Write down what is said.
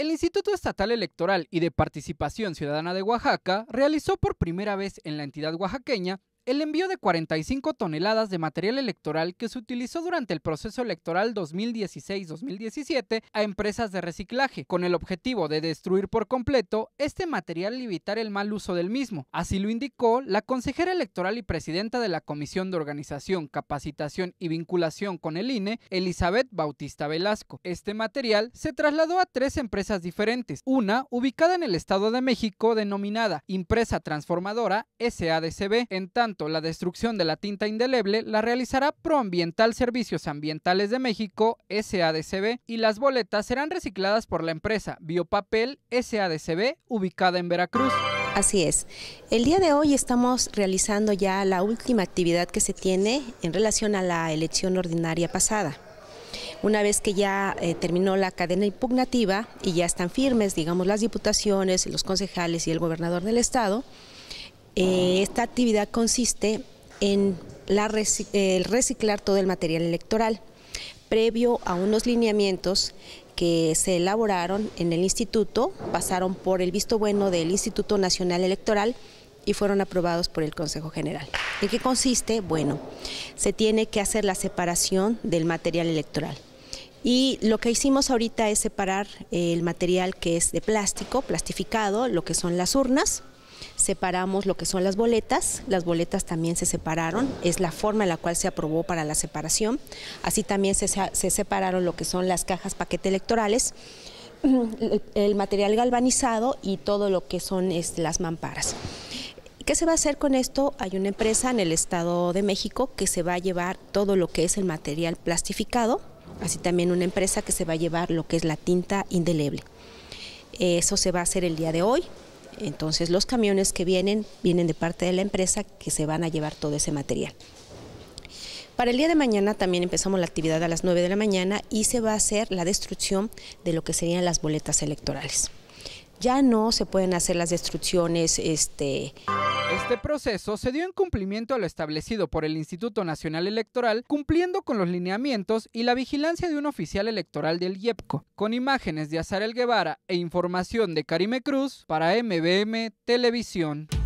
El Instituto Estatal Electoral y de Participación Ciudadana de Oaxaca realizó por primera vez en la entidad oaxaqueña el envío de 45 toneladas de material electoral que se utilizó durante el proceso electoral 2016-2017 a empresas de reciclaje, con el objetivo de destruir por completo este material y evitar el mal uso del mismo. Así lo indicó la consejera electoral y presidenta de la Comisión de Organización, Capacitación y Vinculación con el INE, Elizabeth Bautista Velasco. Este material se trasladó a tres empresas diferentes, una ubicada en el Estado de México denominada Impresa Transformadora SADCB, en tanto la destrucción de la tinta indeleble la realizará Proambiental Servicios Ambientales de México, SADCB, y las boletas serán recicladas por la empresa Biopapel SADCB, ubicada en Veracruz. Así es. El día de hoy estamos realizando ya la última actividad que se tiene en relación a la elección ordinaria pasada. Una vez que ya eh, terminó la cadena impugnativa y ya están firmes, digamos, las diputaciones, los concejales y el gobernador del estado, eh, esta actividad consiste en el reciclar todo el material electoral previo a unos lineamientos que se elaboraron en el instituto, pasaron por el visto bueno del Instituto Nacional Electoral y fueron aprobados por el Consejo General. ¿En qué consiste? Bueno, se tiene que hacer la separación del material electoral. Y lo que hicimos ahorita es separar el material que es de plástico, plastificado, lo que son las urnas, separamos lo que son las boletas, las boletas también se separaron, es la forma en la cual se aprobó para la separación, así también se, separaron lo que son las cajas paquete electorales, mm, el, material galvanizado y todo lo que son las mamparas. ¿Qué se va a hacer con esto? Hay una empresa en el Estado de México que se va a llevar todo lo que es el material plastificado, así también una empresa que se va a llevar lo que es la tinta indeleble. Eso se va a hacer el día de hoy, entonces los camiones que vienen, vienen de parte de la empresa que se van a llevar todo ese material. Para el día de mañana también empezamos la actividad a las 9 de la mañana y se va a hacer la destrucción de lo que serían las boletas electorales. Ya no se pueden hacer las destrucciones este este proceso se dio en cumplimiento a lo establecido por el Instituto Nacional Electoral, cumpliendo con los lineamientos y la vigilancia de un oficial electoral del IEPCO. Con imágenes de Azar El Guevara e información de Karime Cruz para MBM Televisión.